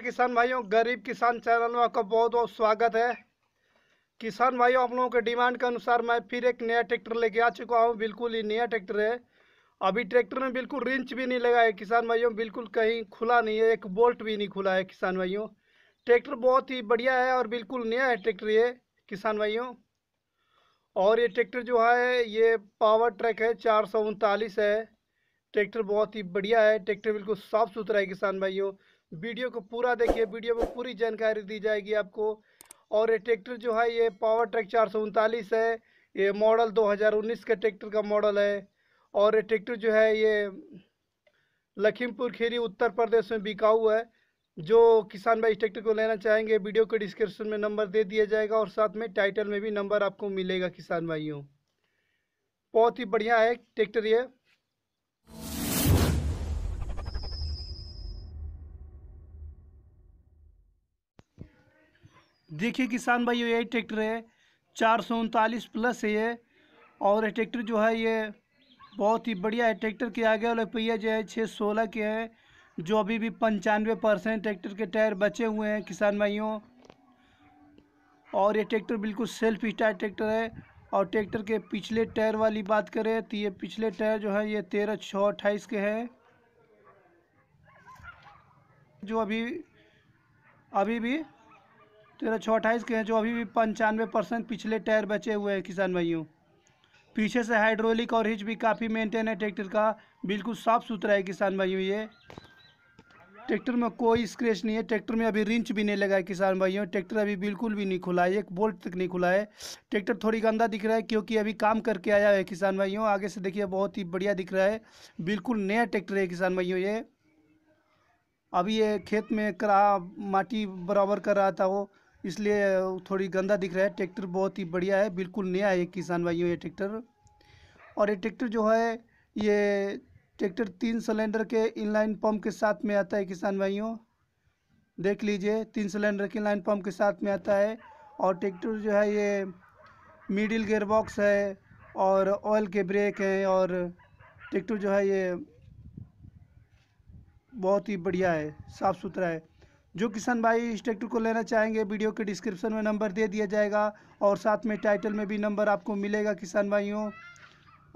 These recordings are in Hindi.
किसान भाइयों गरीब किसान चैनल में आपका बहुत बहुत स्वागत है किसान भाइयों आप लोगों के डिमांड के अनुसार मैं फिर एक नया ट्रैक्टर लेके आ चुका हूँ बिल्कुल ही नया ट्रैक्टर है अभी ट्रैक्टर में बिल्कुल रिंच भी नहीं लगा है किसान भाइयों बिल्कुल कहीं खुला नहीं है एक बोल्ट भी नहीं खुला है किसान भाइयों ट्रैक्टर बहुत ही बढ़िया है और बिल्कुल नया है ट्रैक्टर ये किसान भाइयों और ये ट्रैक्टर जो है ये पावर ट्रैक है चार है ट्रैक्टर बहुत ही बढ़िया है ट्रैक्टर बिल्कुल साफ़ सुथरा है किसान भाइयों वीडियो को पूरा देखिए वीडियो में पूरी जानकारी दी जाएगी आपको और ये ट्रैक्टर जो है ये पावर ट्रैक चार है ये मॉडल 2019 का ट्रैक्टर का मॉडल है और ये ट्रैक्टर जो है ये लखीमपुर खीरी उत्तर प्रदेश में बिकाऊ है जो किसान भाई इस ट्रैक्टर को लेना चाहेंगे वीडियो के डिस्क्रिप्शन में नंबर दे दिया जाएगा और साथ में टाइटल में भी नंबर आपको मिलेगा किसान भाइयों बहुत ही बढ़िया है ट्रैक्टर ये देखिए किसान भाई ये ट्रैक्टर है चार सौ उनतालीस प्लस है ये और ये ट्रैक्टर जो है ये बहुत ही बढ़िया है ट्रैक्टर के आगे वाले पहिया जो है छः सोलह के हैं जो अभी भी पंचानवे परसेंट ट्रैक्टर के टायर बचे हुए हैं किसान भाइयों और ये ट्रैक्टर बिल्कुल सेल्फ स्टार्ट ट्रैक्टर है और ट्रैक्टर के पिछले टायर वाली बात करें तो ये पिछले टायर जो है ये तेरह छः अट्ठाईस के हैं जो अभी अभी भी तेरह तो तो छः अट्ठाईस के हैं जो अभी भी पंचानवे परसेंट पिछले टायर बचे हुए हैं किसान भाइयों पीछे से हाइड्रोलिक और हिच भी काफ़ी मेंटेन है ट्रैक्टर का बिल्कुल साफ़ सुथरा है किसान भाइयों ये ट्रैक्टर में कोई स्क्रैच नहीं है ट्रैक्टर में अभी रिंच भी नहीं लगा है किसान भाइयों ट्रैक्टर अभी बिल्कुल भी नहीं खुला है एक बोल्ट तक नहीं खुला है ट्रैक्टर थोड़ी गंदा दिख रहा है क्योंकि अभी काम करके आया है किसान भाइयों आगे से देखिए बहुत ही बढ़िया दिख रहा है बिल्कुल नया ट्रैक्टर है किसान भाइयों ये अभी ये खेत में करा माटी बराबर कर रहा था वो इसलिए थोड़ी गंदा दिख रहा है ट्रैक्टर बहुत ही बढ़िया है बिल्कुल नया है किसान भाइयों ये ट्रैक्टर और ये ट्रैक्टर जो है ये ट्रैक्टर तीन सिलेंडर के इनलाइन पंप के साथ में आता है किसान भाइयों देख लीजिए तीन सिलेंडर के इनलाइन पंप के साथ में आता है और ट्रैक्टर जो है ये मिडिल गेयर बॉक्स है और ऑयल के ब्रेक हैं और ट्रैक्टर जो है ये बहुत ही बढ़िया है साफ़ सुथरा है जो किसान भाई इस ट्रैक्टर को लेना चाहेंगे वीडियो के डिस्क्रिप्शन में नंबर दे दिया जाएगा और साथ में टाइटल में भी नंबर आपको मिलेगा किसान भाइयों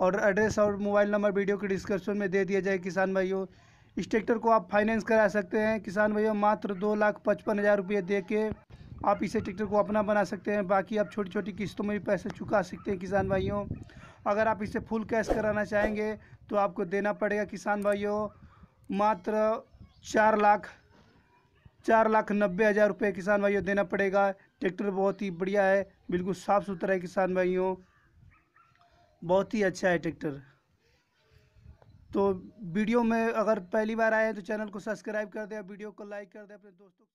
और एड्रेस और मोबाइल नंबर वीडियो के डिस्क्रिप्शन में दे दिया जाएगा किसान भाइयों इस ट्रैक्टर को आप फाइनेंस करा सकते हैं किसान भाइयों मात्र दो लाख पचपन हज़ार रुपये दे के आप इसे ट्रैक्टर को अपना बना सकते हैं बाकी आप छोटी छोटी किस्तों में भी पैसे चुका सकते हैं किसान भाइयों अगर आप इसे फुल कैश कराना चाहेंगे तो आपको देना पड़ेगा किसान भाइयों मात्र चार लाख चार लाख नब्बे हज़ार रुपये किसान भाइयों देना पड़ेगा ट्रैक्टर बहुत ही बढ़िया है बिल्कुल साफ़ सुथरा है किसान भाइयों बहुत ही अच्छा है ट्रैक्टर तो वीडियो में अगर पहली बार आए हैं तो चैनल को सब्सक्राइब कर दें वीडियो को लाइक कर दें अपने दोस्तों